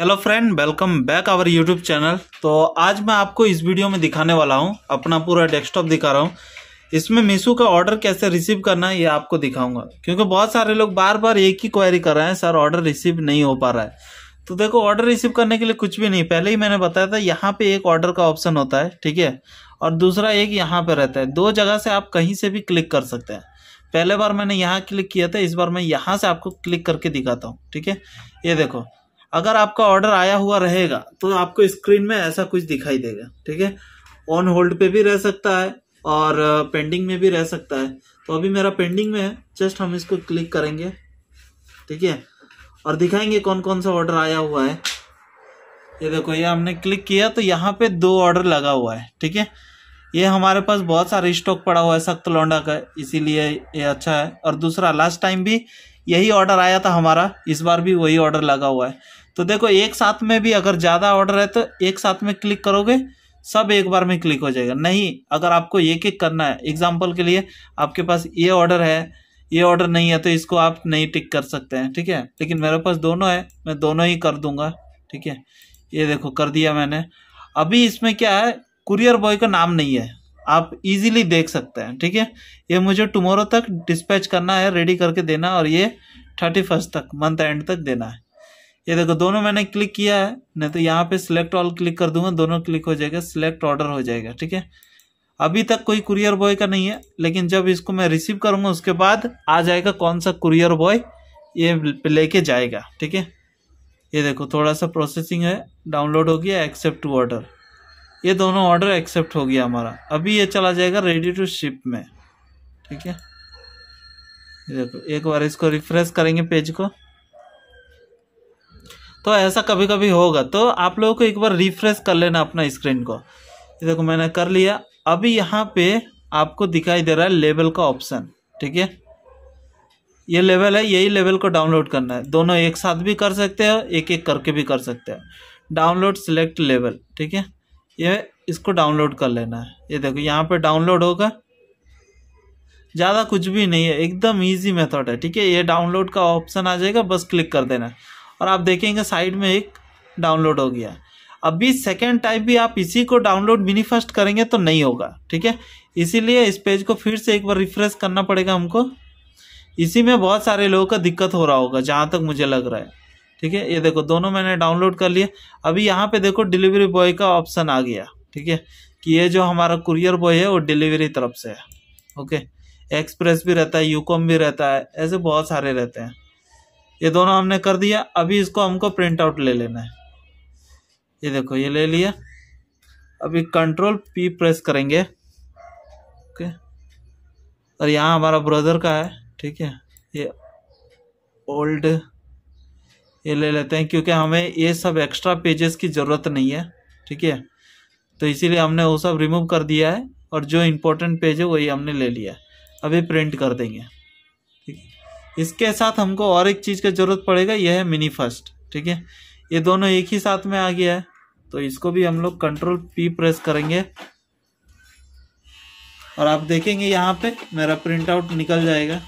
hello friend welcome back our YouTube channel तो आज मैं आपको इस वीडियो में दिखाने वाला हूं अपना पूरा डेस्कटॉप दिखा रहा हूं इसमें मीशो का ऑर्डर कैसे रिसीव करना है ये आपको दिखाऊंगा क्योंकि बहुत सारे लोग बार बार एक ही क्वेरी कर रहे हैं सर ऑर्डर रिसीव नहीं हो पा रहा है तो देखो ऑर्डर रिसीव करने के लिए कुछ भी नहीं पहले ही मैंने बताया था यहाँ पर एक ऑर्डर का ऑप्शन होता है ठीक है और दूसरा एक यहाँ पर रहता है दो जगह से आप कहीं से भी क्लिक कर सकते हैं पहले बार मैंने यहाँ क्लिक किया था इस बार मैं यहाँ से आपको क्लिक करके दिखाता हूँ ठीक है ये देखो अगर आपका ऑर्डर आया हुआ रहेगा तो आपको स्क्रीन में ऐसा कुछ दिखाई देगा ठीक है ऑन होल्ड पे भी रह सकता है और पेंडिंग में भी रह सकता है तो अभी मेरा पेंडिंग में है जस्ट हम इसको क्लिक करेंगे ठीक है और दिखाएंगे कौन कौन सा ऑर्डर आया हुआ है ये देखो ये हमने क्लिक किया तो यहाँ पे दो ऑर्डर लगा हुआ है ठीक है ये हमारे पास बहुत सारे स्टॉक पड़ा हुआ है सख्त लौंडा का इसीलिए ये अच्छा है और दूसरा लास्ट टाइम भी यही ऑर्डर आया था हमारा इस बार भी वही ऑर्डर लगा हुआ है तो देखो एक साथ में भी अगर ज़्यादा ऑर्डर है तो एक साथ में क्लिक करोगे सब एक बार में क्लिक हो जाएगा नहीं अगर आपको एक एक करना है एग्जाम्पल के लिए आपके पास ये ऑर्डर है ये ऑर्डर नहीं है तो इसको आप नहीं टिक कर सकते हैं ठीक है लेकिन मेरे पास दोनों है मैं दोनों ही कर दूंगा ठीक है ये देखो कर दिया मैंने अभी इसमें क्या है कुरियर बॉय का नाम नहीं है आप इजीली देख सकते हैं ठीक है ये मुझे टुमारो तक डिस्पैच करना है रेडी करके देना और ये थर्टी फर्स्ट तक मंथ एंड तक देना है ये देखो दोनों मैंने क्लिक किया है नहीं तो यहाँ पे सिलेक्ट ऑल क्लिक कर दूंगा दोनों क्लिक हो जाएगा सिलेक्ट ऑर्डर हो जाएगा ठीक है अभी तक कोई कुरियर बॉय का नहीं है लेकिन जब इसको मैं रिसीव करूंगा उसके बाद आ जाएगा कौन सा कुरियर बॉय ये लेके जाएगा ठीक है ये देखो थोड़ा सा प्रोसेसिंग है डाउनलोड हो गया एक्सेप्ट टू ऑर्डर ये दोनों ऑर्डर एक्सेप्ट हो गया हमारा अभी ये चला जाएगा रेडी टू शिप में ठीक है देखो एक बार इसको रिफ्रेश करेंगे पेज को तो ऐसा कभी कभी होगा तो आप लोगों को एक बार रिफ्रेश कर लेना अपना स्क्रीन को देखो मैंने कर लिया अभी यहाँ पे आपको दिखाई दे रहा है लेवल का ऑप्शन ठीक है ये लेवल है यही लेवल को डाउनलोड करना है दोनों एक साथ भी कर सकते हो एक एक करके भी कर सकते हो डाउनलोड सिलेक्ट लेवल ठीक है ये इसको डाउनलोड कर लेना है ये देखो यहाँ पे डाउनलोड होगा ज़्यादा कुछ भी नहीं है एकदम इजी मेथड है ठीक है ये डाउनलोड का ऑप्शन आ जाएगा बस क्लिक कर देना है और आप देखेंगे साइड में एक डाउनलोड हो गया अभी सेकेंड टाइप भी आप इसी को डाउनलोड मिनी फर्स्ट करेंगे तो नहीं होगा ठीक है इसीलिए इस पेज को फिर से एक बार रिफ्रेश करना पड़ेगा हमको इसी में बहुत सारे लोगों का दिक्कत हो रहा होगा जहाँ तक मुझे लग रहा है ठीक है ये देखो दोनों मैंने डाउनलोड कर लिए अभी यहाँ पे देखो डिलीवरी बॉय का ऑप्शन आ गया ठीक है कि ये जो हमारा कुरियर बॉय है वो डिलीवरी तरफ से है ओके एक्सप्रेस भी रहता है यूकॉम भी रहता है ऐसे बहुत सारे रहते हैं ये दोनों हमने कर दिया अभी इसको हमको प्रिंट आउट ले लेना है ये देखो ये ले लिया अभी कंट्रोल पी प्रेस करेंगे ओके और यहाँ हमारा ब्रदर का है ठीक है ये ओल्ड ये ले लेते हैं क्योंकि हमें ये सब एक्स्ट्रा पेजेस की ज़रूरत नहीं है ठीक है तो इसीलिए हमने वो सब रिमूव कर दिया है और जो इम्पोर्टेंट पेज है वही हमने ले लिया अभी प्रिंट कर देंगे इसके साथ हमको और एक चीज़ का ज़रूरत पड़ेगा यह है मिनी फर्स्ट ठीक है ये दोनों एक ही साथ में आ गया है तो इसको भी हम लोग कंट्रोल पी प्रेस करेंगे और आप देखेंगे यहाँ पे मेरा प्रिंट आउट निकल जाएगा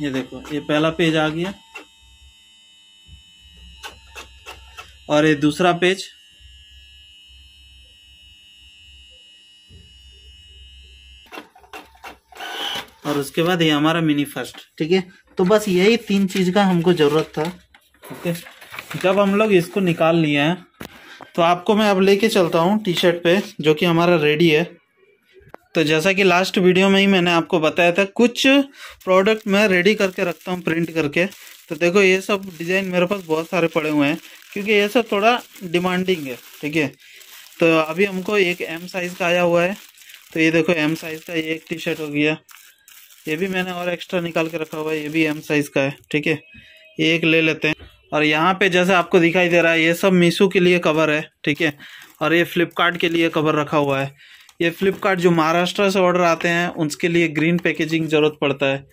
ये देखो ये पहला पेज आ गया और ये दूसरा पेज और उसके बाद ये हमारा मिनी फर्स्ट ठीक है तो बस यही तीन चीज़ का हमको ज़रूरत था ओके जब हम लोग इसको निकाल लिए हैं तो आपको मैं अब लेके चलता हूँ टी शर्ट पे जो कि हमारा रेडी है तो जैसा कि लास्ट वीडियो में ही मैंने आपको बताया था कुछ प्रोडक्ट मैं रेडी करके रखता हूँ प्रिंट करके तो देखो ये सब डिज़ाइन मेरे पास बहुत सारे पड़े हुए हैं क्योंकि ये सब थोड़ा डिमांडिंग है ठीक है तो अभी हमको एक एम साइज़ का आया हुआ है तो ये देखो एम साइज़ का ये एक टी शर्ट हो गया ये भी मैंने और एक्स्ट्रा निकाल के रखा हुआ है ये भी एम साइज का है ठीक है ये एक ले लेते हैं और यहाँ पे जैसे आपको दिखाई दे रहा है ये सब मीशो के लिए कवर है ठीक है और ये फ्लिपकार्ट के लिए कवर रखा हुआ है ये फ्लिपकार्ट जो महाराष्ट्र से ऑर्डर आते हैं उसके लिए ग्रीन पैकेजिंग ज़रूरत पड़ता है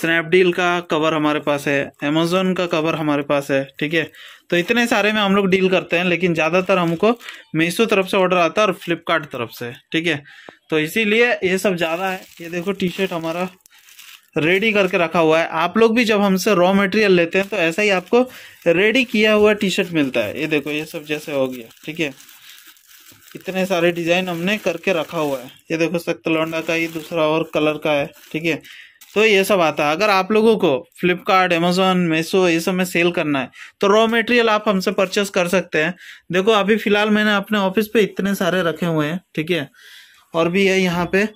स्नैपडील का कवर हमारे पास है अमेजोन का कवर हमारे पास है ठीक है तो इतने सारे में हम लोग डील करते हैं लेकिन ज़्यादातर हमको मीशो तरफ से ऑर्डर आता है और फ्लिपकार्ट तरफ से ठीक है तो इसीलिए ये सब ज़्यादा है ये देखो टी शर्ट हमारा रेडी करके रखा हुआ है आप लोग भी जब हमसे रॉ मटेरियल लेते हैं तो ऐसा ही आपको रेडी किया हुआ टी शर्ट मिलता है ये देखो ये सब जैसे हो गया ठीक है इतने सारे डिजाइन हमने करके रखा हुआ है ये देखो लौंडा का ये दूसरा और कलर का है ठीक है तो ये सब आता है अगर आप लोगों को फ्लिपकार्ट अमेजोन मेसो ये सब में सेल करना है तो रॉ मटेरियल आप हमसे परचेस कर सकते हैं देखो अभी फिलहाल मैंने अपने ऑफिस पे इतने सारे रखे हुए हैं ठीक है और भी है यहाँ पे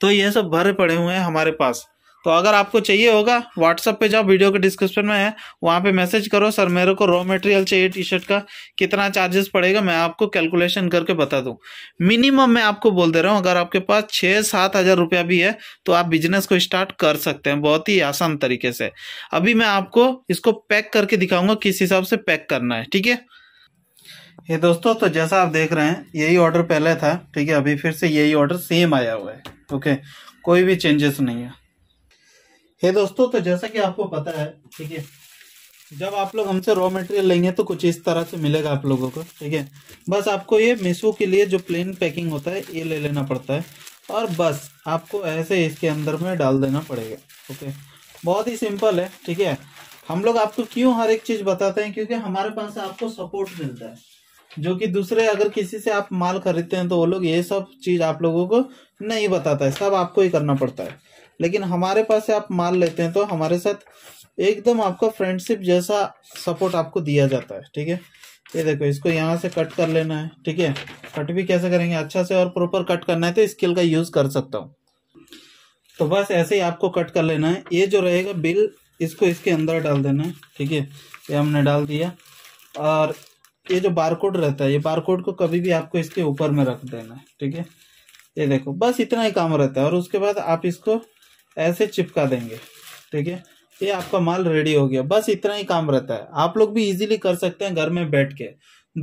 तो ये सब भरे पड़े हुए हैं हमारे पास तो अगर आपको चाहिए होगा व्हाट्सअप पे जाओ वीडियो के डिस्क्रिप्शन में है वहाँ पे मैसेज करो सर मेरे को रॉ मटेरियल चाहिए टी शर्ट का कितना चार्जेस पड़ेगा मैं आपको कैलकुलेशन करके बता दूँ मिनिमम मैं आपको बोल दे रहा हूँ अगर आपके पास छः सात हज़ार रुपया भी है तो आप बिजनेस को स्टार्ट कर सकते हैं बहुत ही आसान तरीके से अभी मैं आपको इसको पैक करके दिखाऊंगा किस हिसाब से पैक करना है ठीक है ये दोस्तों तो जैसा आप देख रहे हैं यही ऑर्डर पहले था ठीक है अभी फिर से यही ऑर्डर सेम आया हुआ है ओके कोई भी चेंजेस नहीं है हे दोस्तों तो जैसा कि आपको पता है ठीक है जब आप लोग हमसे रॉ मटेरियल लेंगे तो कुछ इस तरह से मिलेगा आप लोगों को ठीक है बस आपको ये मिसो के लिए जो प्लेन पैकिंग होता है ये ले लेना पड़ता है और बस आपको ऐसे इसके अंदर में डाल देना पड़ेगा ओके बहुत ही सिंपल है ठीक है हम लोग आपको क्यों हर एक चीज़ बताते हैं क्योंकि हमारे पास आपको सपोर्ट मिलता है जो कि दूसरे अगर किसी से आप माल खरीदते हैं तो वो लोग ये सब चीज़ आप लोगों को नहीं बताता है सब आपको ही करना पड़ता है लेकिन हमारे पास से आप माल लेते हैं तो हमारे साथ एकदम आपका फ्रेंडशिप जैसा सपोर्ट आपको दिया जाता है ठीक है ये देखो इसको यहाँ से कट कर लेना है ठीक है कट भी कैसे करेंगे अच्छा से और प्रॉपर कट करना है तो स्किल का यूज़ कर सकता हूँ तो बस ऐसे ही आपको कट कर लेना है ये जो रहेगा बिल इसको इसके अंदर डाल देना है ठीक है ये हमने डाल दिया और ये जो बारकोड रहता है ये बारकोड को कभी भी आपको इसके ऊपर में रख देना है ठीक है ये देखो बस इतना ही काम रहता है और उसके बाद आप इसको ऐसे चिपका देंगे ठीक है ये आपका माल रेडी हो गया बस इतना ही काम रहता है आप लोग भी इजीली कर सकते हैं घर में बैठ के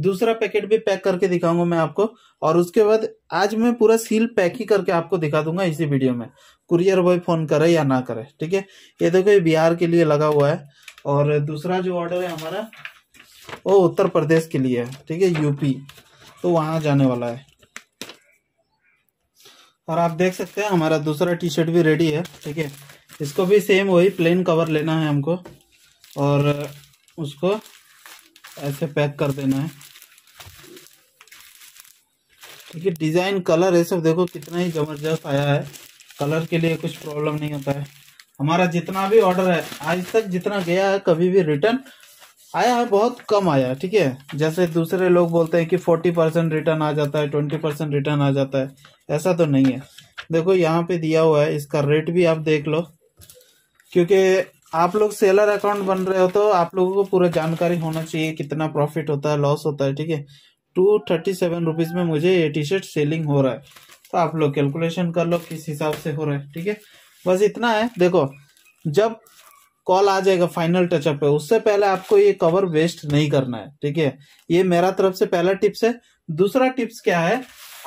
दूसरा पैकेट भी पैक करके दिखाऊंगा मैं आपको और उसके बाद आज मैं पूरा सील पैक ही करके आपको दिखा दूंगा इसी वीडियो में कुरियर बॉय फोन करे या ना करे ठीक है ये देखो ये बिहार के लिए लगा हुआ है और दूसरा जो ऑर्डर है हमारा वो उत्तर प्रदेश के लिए है ठीक है यूपी तो वहाँ जाने वाला है और आप देख सकते हैं हमारा दूसरा टी शर्ट भी रेडी है ठीक है इसको भी सेम वही प्लेन कवर लेना है हमको और उसको ऐसे पैक कर देना है ठीक है डिज़ाइन कलर ये सब देखो कितना ही ज़बरदस्त आया है कलर के लिए कुछ प्रॉब्लम नहीं होता है हमारा जितना भी ऑर्डर है आज तक जितना गया है कभी भी रिटर्न आया है बहुत कम आया है ठीक है जैसे दूसरे लोग बोलते हैं कि फोर्टी परसेंट रिटर्न आ जाता है ट्वेंटी परसेंट रिटर्न आ जाता है ऐसा तो नहीं है देखो यहाँ पे दिया हुआ है इसका रेट भी आप देख लो क्योंकि आप लोग सेलर अकाउंट बन रहे हो तो आप लोगों को पूरा जानकारी होना चाहिए कितना प्रॉफिट होता है लॉस होता है ठीक है टू थर्टी सेवन रुपीज में मुझे ये टी शर्ट सेलिंग हो रहा है तो आप लोग कैलकुलेशन कर लो किस हिसाब से हो रहा है ठीक है बस इतना है देखो जब कॉल आ जाएगा फाइनल टचअप पे उससे पहले आपको ये कवर वेस्ट नहीं करना है ठीक है ये मेरा तरफ से पहला टिप्स है दूसरा टिप्स क्या है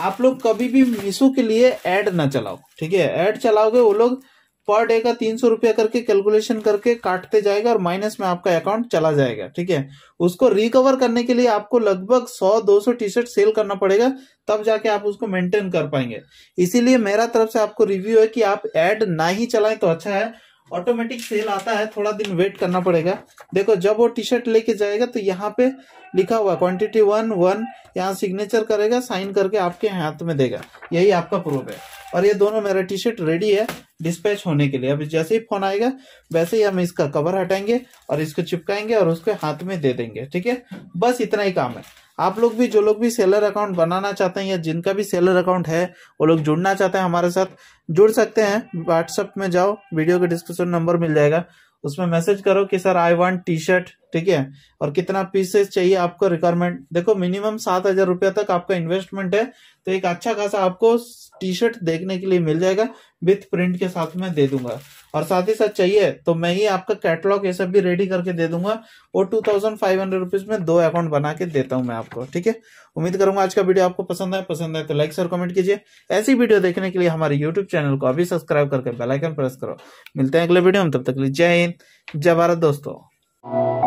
आप लोग कभी भी मीशो के लिए एड ना चलाओ ठीक है एड चलाओगे वो लोग पर डे का तीन सौ रुपया करके कैलकुलेशन करके काटते जाएगा और माइनस में आपका अकाउंट चला जाएगा ठीक है उसको रिकवर करने के लिए आपको लगभग सौ दो सौ टी शर्ट सेल करना पड़ेगा तब जाके आप उसको मेंटेन कर पाएंगे इसीलिए मेरा तरफ से आपको रिव्यू है कि आप एड ना ही चलाएं तो अच्छा है ऑटोमेटिक सेल आता है थोड़ा दिन वेट करना पड़ेगा देखो जब वो टी शर्ट लेके जाएगा तो यहाँ पे लिखा हुआ क्वांटिटी वन वन यहाँ सिग्नेचर करेगा साइन करके आपके हाथ में देगा यही आपका प्रूफ है और ये दोनों मेरा टी शर्ट रेडी है डिस्पैच होने के लिए अब जैसे ही फोन आएगा वैसे ही हम इसका कवर हटाएंगे और इसको चिपकाएंगे और उसके हाथ में दे देंगे ठीक है बस इतना ही काम है आप लोग भी जो लोग भी सेलर अकाउंट बनाना चाहते हैं या जिनका भी सेलर अकाउंट है वो लोग जुड़ना चाहते हैं हमारे साथ जुड़ सकते हैं व्हाट्सएप में जाओ वीडियो के डिस्क्रिप्शन नंबर मिल जाएगा उसमें मैसेज करो कि sir I want T shirt ठीक है और कितना पीसेस चाहिए आपको रिक्वायरमेंट देखो मिनिमम सात हजार रुपया तक आपका इन्वेस्टमेंट है तो एक अच्छा खासा आपको टी शर्ट देखने के लिए मिल जाएगा विथ प्रिंट के साथ में दे दूंगा और साथ ही साथ चाहिए तो मैं ही आपका कैटलॉग ये सब भी रेडी करके दे दूंगा और two thousand five hundred rupees में दो अकाउंट बना के देता हूं मैं आपको ठीक है उम्मीद करूंगा आज का वीडियो आपको पसंद आए पसंद आए तो लाइक और कमेंट कीजिए ऐसी वीडियो देखने के लिए हमारे यूट्यूब चैनल को अभी सब्सक्राइब करके बेलाइकन प्रेस करो मिलते हैं अगले वीडियो में तब तक जय हिंद जय भारत दोस्तों